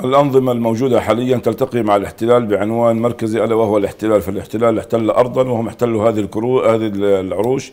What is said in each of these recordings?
الأنظمة الموجودة حاليا تلتقي مع الاحتلال بعنوان مركزي ألا وهو الاحتلال فالاحتلال احتل أرضا وهم احتلوا هذه الكرو هذه العروش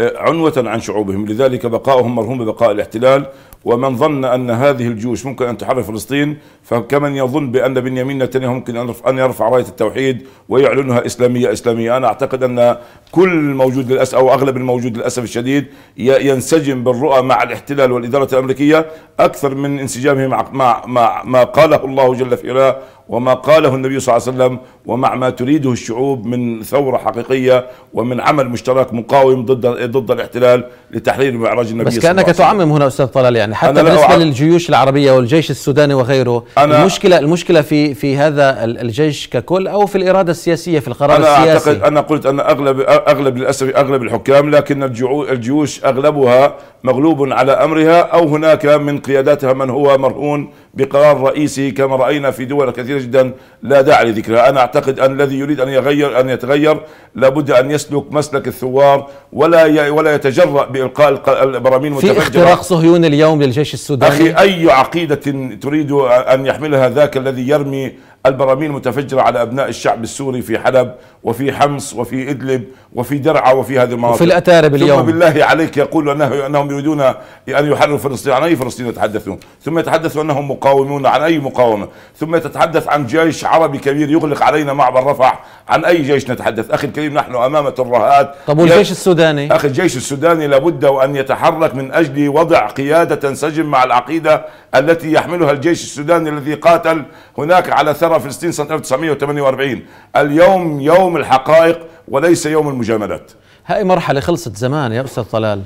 عنوة عن شعوبهم لذلك بقاؤهم مرهون ببقاء الاحتلال ومن ظن أن هذه الجيوش ممكن أن تحرر فلسطين فكمن يظن بأن بنيامين نتنياهو ممكن أن يرفع راية التوحيد ويعلنها إسلامية إسلامية أنا أعتقد أن كل الموجود للأسف أو أغلب الموجود للأسف الشديد ينسجم بالرؤى مع الاحتلال والإدارة الأمريكية أكثر من انسجامه مع, مع, مع ما قاله الله جل في علاه وما قاله النبي صلى الله عليه وسلم ومع ما تريده الشعوب من ثورة حقيقية ومن عمل مشترك مقاوم ضد ضد الاحتلال لتحرير معراج النبي بس كانك تعمم هنا استاذ طلال يعني حتى بالنسبه أعرف. للجيوش العربيه والجيش السوداني وغيره أنا المشكله المشكله في في هذا الجيش ككل او في الاراده السياسيه في القرار أنا السياسي أعتقد انا قلت ان اغلب اغلب للاسف اغلب الحكام لكن الجيوش اغلبها مغلوب على امرها او هناك من قياداتها من هو مرهون بقرار رئيسي كما راينا في دول كثيره جدا لا داعي لذكرها، انا اعتقد ان الذي يريد ان يغير ان يتغير لابد ان يسلك مسلك الثوار ولا ولا يتجرأ بإلقاء البراميل المتفجرة في اختراق صهيوني اليوم للجيش السوداني أخي أي عقيدة تريد أن يحملها ذاك الذي يرمي البراميل المتفجرة على أبناء الشعب السوري في حلب وفي حمص وفي إدلب وفي درعا وفي هذه المناطق وفي الأتارب اليوم ثم بالله عليك يقول أنه أنهم يريدون أن يحرروا فلسطين عن أي فلسطين يتحدثون ثم يتحدثوا أنهم مقاومون عن أي مقاومة ثم تتحدث عن جيش عربي كبير يغلق علينا معبر رفح عن أي جيش نتحدث أخي الكريم نحن أمام ترهات طب والجيش السوداني أخي الجيش السوداني لابد وأن يتحرك من أجل وضع قيادة تنسجم مع العقيدة التي يحملها الجيش السوداني الذي قاتل هناك على ثرى فلسطين سنة 1948 اليوم يوم الحقائق وليس يوم المجاملات هاي مرحلة خلصت زمان يا أستاذ طلال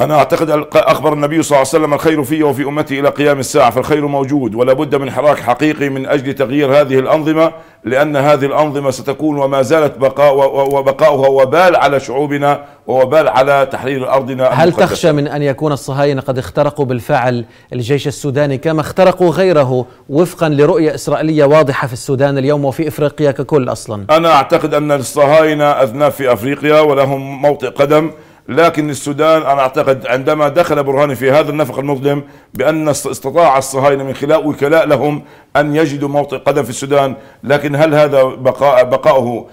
أنا أعتقد أخبر النبي صلى الله عليه وسلم الخير في وفي أمتي إلى قيام الساعة فالخير موجود ولا بد من حراك حقيقي من أجل تغيير هذه الأنظمة لأن هذه الأنظمة ستكون وما زالت بقاء وبقاؤها وبال على شعوبنا ووبال على تحرير أرضنا هل المقدسة. تخشى من أن يكون الصهاينة قد اخترقوا بالفعل الجيش السوداني كما اخترقوا غيره وفقا لرؤية إسرائيلية واضحة في السودان اليوم وفي إفريقيا ككل أصلا أنا أعتقد أن الصهاينة أذناب في أفريقيا ولهم موطئ قدم لكن السودان أنا أعتقد عندما دخل برهاني في هذا النفق المظلم بأن استطاع الصهاينة من خلال وكلاء لهم أن يجدوا موطئ قدم في السودان لكن هل هذا بقاء بقاؤه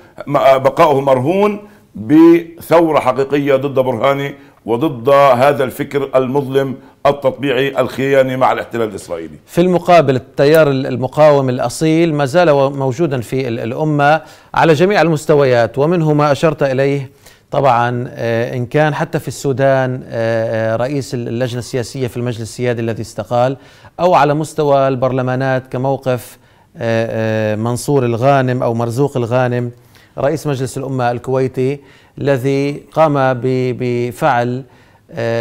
بقاؤه مرهون بثورة حقيقية ضد برهاني وضد هذا الفكر المظلم التطبيعي الخياني مع الاحتلال الإسرائيلي في المقابل التيار المقاوم الأصيل ما زال موجودا في الأمة على جميع المستويات ومنه ما أشرت إليه طبعا آه، ان كان حتى في السودان آه، آه، رئيس اللجنه السياسيه في المجلس السيادي الذي استقال او على مستوى البرلمانات كموقف منصور الغانم او مرزوق الغانم رئيس مجلس الامه الكويتي الذي قام بفعل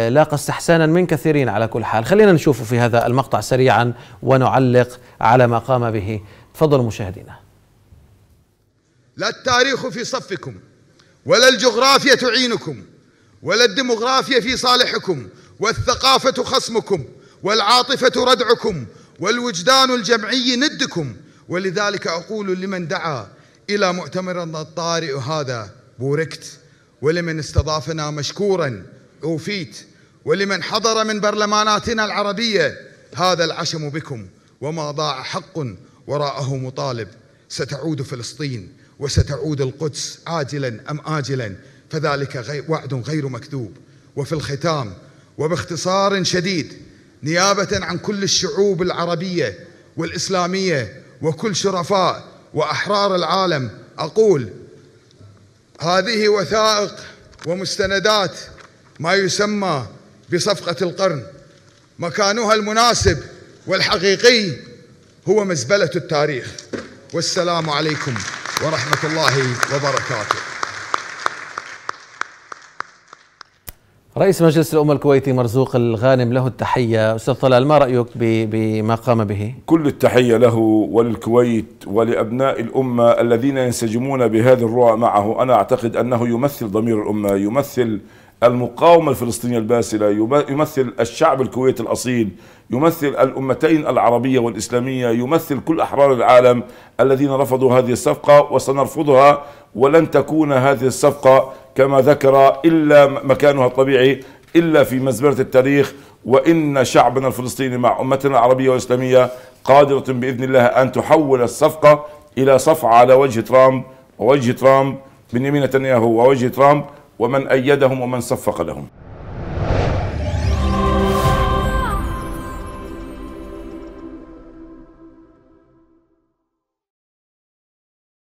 لاقى استحسانا من كثيرين على كل حال خلينا نشوفه في هذا المقطع سريعا ونعلق على ما قام به تفضلوا مشاهدينا لا التاريخ في صفكم ولا الجغرافيا تعينكم ولا الديموغرافيا في صالحكم والثقافة خصمكم والعاطفة ردعكم والوجدان الجمعي ندكم ولذلك أقول لمن دعا إلى مؤتمر الطارئ هذا بوركت ولمن استضافنا مشكورا أوفيت ولمن حضر من برلماناتنا العربية هذا العشم بكم وما ضاع حق وراءه مطالب ستعود فلسطين وستعود القدس عاجلا أم آجلا فذلك وعد غير مكذوب وفي الختام وباختصار شديد نيابة عن كل الشعوب العربية والإسلامية وكل شرفاء وأحرار العالم أقول هذه وثائق ومستندات ما يسمى بصفقة القرن مكانها المناسب والحقيقي هو مزبلة التاريخ والسلام عليكم ورحمة الله وبركاته رئيس مجلس الأمة الكويتي مرزوق الغانم له التحية أستاذ طلال ما رأيك بما قام به؟ كل التحية له وللكويت ولأبناء الأمة الذين ينسجمون بهذه الرؤى معه أنا أعتقد أنه يمثل ضمير الأمة يمثل المقاومة الفلسطينية الباسلة يمثل الشعب الكويتي الأصيل يمثل الأمتين العربية والإسلامية يمثل كل أحرار العالم الذين رفضوا هذه الصفقة وسنرفضها ولن تكون هذه الصفقة كما ذكر إلا مكانها الطبيعي إلا في مزبلة التاريخ وإن شعبنا الفلسطيني مع أمتنا العربية والإسلامية قادرة بإذن الله أن تحول الصفقة إلى صفعة على وجه ترامب ووجه ترامب بنيامين نتنياهو ووجه ترامب ومن أيدهم ومن صفق لهم